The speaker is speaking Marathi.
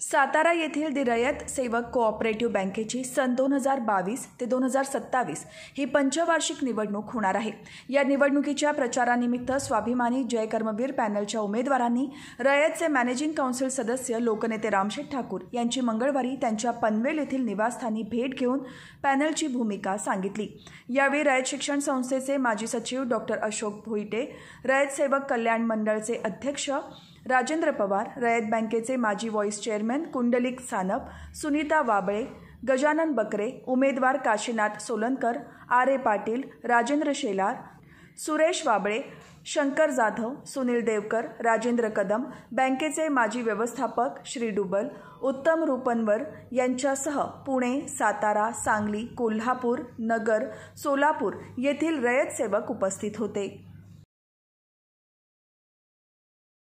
सातारा येथील दिरयत सेवक कोऑपरेटिव्ह बँकेची सन दोन हजार बावीस ते दोन हजार सत्तावीस ही पंचवार्षिक निवडणूक होणार आहे या निवडणुकीच्या प्रचारानिमित्त स्वाभिमानी जय कर्मवीर पॅनलच्या उमेदवारांनी रयतचे मॅनेजिंग काउन्सिल सदस्य लोकनेते रामशेठ ठाकूर यांची मंगळवारी त्यांच्या पनवेल येथील निवासस्थानी भेट घेऊन पॅनलची भूमिका सांगितली यावेळी रयत शिक्षण संस्थेचे माजी सचिव डॉक्टर अशोक भोईटे रयत सेवक कल्याण मंडळचे अध्यक्ष राजेंद्र पवार रयत बँकेचे माजी व्हॉईस चेअरमॅन कुंडलिक सानप सुनीता वाबळे गजानन बकरे उमेदवार काशीनाथ सोलनकर आर ए पाटील राजेंद्र शेलार सुरेश वाबळे शंकर जाधव सुनील देवकर राजेंद्र कदम बँकेचे माजी व्यवस्थापक श्री डुबल उत्तम रूपनवर यांच्यासह पुणे सातारा सांगली कोल्हापूर नगर सोलापूर येथील रयत सेवक उपस्थित होते